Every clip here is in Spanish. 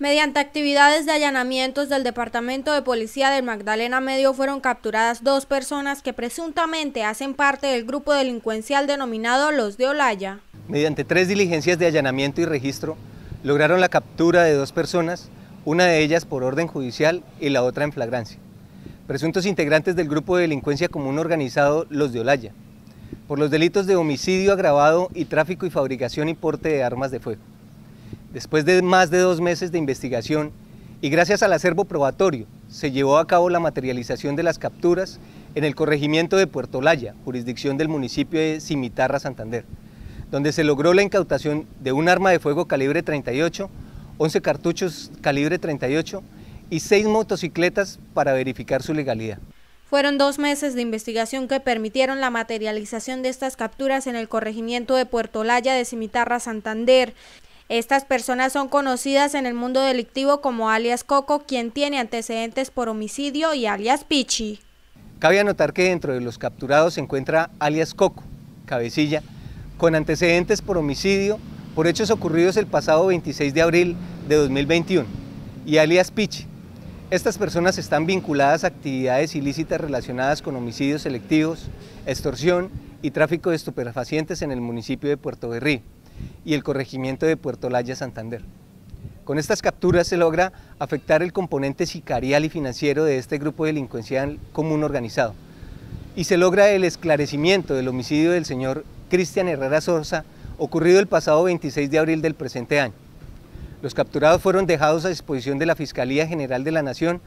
Mediante actividades de allanamientos del Departamento de Policía del Magdalena Medio fueron capturadas dos personas que presuntamente hacen parte del grupo delincuencial denominado Los de Olaya. Mediante tres diligencias de allanamiento y registro, lograron la captura de dos personas, una de ellas por orden judicial y la otra en flagrancia. Presuntos integrantes del grupo de delincuencia común organizado Los de Olaya, por los delitos de homicidio agravado y tráfico y fabricación y porte de armas de fuego. Después de más de dos meses de investigación y gracias al acervo probatorio, se llevó a cabo la materialización de las capturas en el corregimiento de Puerto Laya, jurisdicción del municipio de Cimitarra, Santander, donde se logró la incautación de un arma de fuego calibre 38, 11 cartuchos calibre 38 y 6 motocicletas para verificar su legalidad. Fueron dos meses de investigación que permitieron la materialización de estas capturas en el corregimiento de Puerto Laya de Cimitarra, Santander. Estas personas son conocidas en el mundo delictivo como alias Coco, quien tiene antecedentes por homicidio y alias Pichi. Cabe anotar que dentro de los capturados se encuentra alias Coco, cabecilla, con antecedentes por homicidio por hechos ocurridos el pasado 26 de abril de 2021 y alias Pichi. Estas personas están vinculadas a actividades ilícitas relacionadas con homicidios selectivos, extorsión y tráfico de estupefacientes en el municipio de Puerto Berry y el corregimiento de Puerto Laya, Santander. Con estas capturas se logra afectar el componente sicarial y financiero de este grupo delincuencial común organizado y se logra el esclarecimiento del homicidio del señor Cristian Herrera Sosa ocurrido el pasado 26 de abril del presente año. Los capturados fueron dejados a disposición de la Fiscalía General de la Nación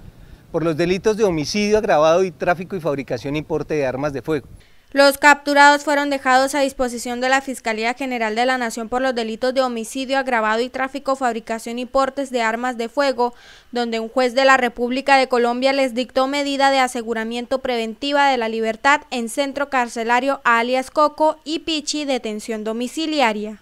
por los delitos de homicidio agravado y tráfico y fabricación y importe de armas de fuego. Los capturados fueron dejados a disposición de la Fiscalía General de la Nación por los delitos de homicidio agravado y tráfico, fabricación y portes de armas de fuego, donde un juez de la República de Colombia les dictó medida de aseguramiento preventiva de la libertad en centro carcelario alias Coco y Pichi detención domiciliaria.